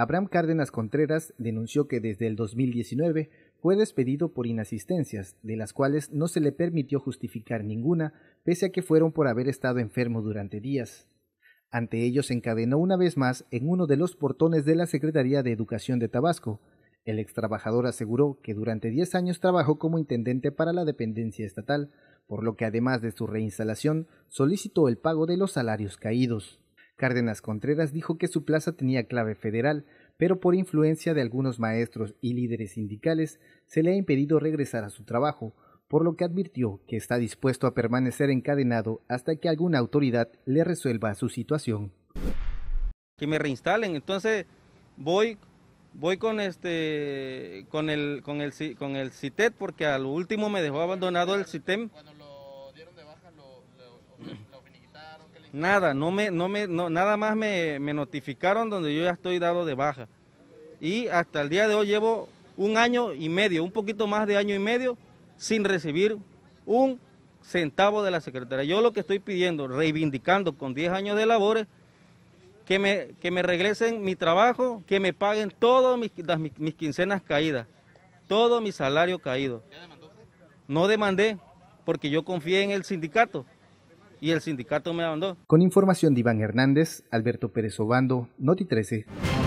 Abraham Cárdenas Contreras denunció que desde el 2019 fue despedido por inasistencias, de las cuales no se le permitió justificar ninguna, pese a que fueron por haber estado enfermo durante días. Ante ello se encadenó una vez más en uno de los portones de la Secretaría de Educación de Tabasco. El trabajador aseguró que durante 10 años trabajó como intendente para la dependencia estatal, por lo que además de su reinstalación solicitó el pago de los salarios caídos. Cárdenas Contreras dijo que su plaza tenía clave federal, pero por influencia de algunos maestros y líderes sindicales se le ha impedido regresar a su trabajo, por lo que advirtió que está dispuesto a permanecer encadenado hasta que alguna autoridad le resuelva su situación. Que me reinstalen, entonces voy voy con este con el con el con el CITET e porque al último me dejó abandonado el CITEM. Nada, no me, no me, no, nada más me, me notificaron donde yo ya estoy dado de baja. Y hasta el día de hoy llevo un año y medio, un poquito más de año y medio, sin recibir un centavo de la Secretaría. Yo lo que estoy pidiendo, reivindicando con 10 años de labores, que me, que me regresen mi trabajo, que me paguen todas mis, mis, quincenas caídas, todo mi salario caído. No demandé, porque yo confié en el sindicato y el sindicato me abandonó. Con información de Iván Hernández, Alberto Pérez Obando, Noti 13.